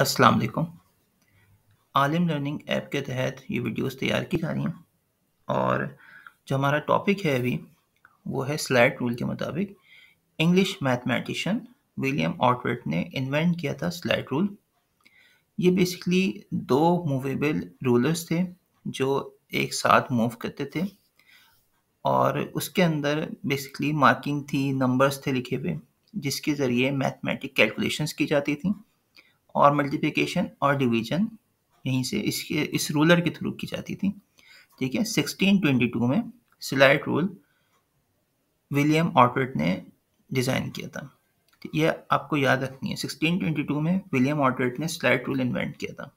अस्सलाम वालेकुम आलिम लर्निंग ऐप के तहत ये वीडियोस तैयार की जा रही हैं और जो हमारा टॉपिक है अभी वो है स्लैट रूल के मुताबिक इंग्लिश मैथमेटिशियन विलियम ऑटवर्ट ने इन्वेंट किया था स्लैट रूल ये बेसिकली दो मूवेबल रूलर्स थे जो एक साथ मूव करते थे और उसके अंदर बेसिकली मार्किंग थी नंबर्स थे लिखे हुए जिसके ज़रिए मैथमेटिक कैलकुलेशंस की जाती थी और मल्टीप्लिकेशन और डिवीजन यहीं से इसके इस रूलर के थ्रू की जाती थी ठीक है 1622 में सिलाइट रूल विलियम ऑर्टर्ट ने डिज़ाइन किया था यह आपको याद रखनी है 1622 में विलियम ऑर्टर्ट ने स्लाइट रूल इन्वेंट किया था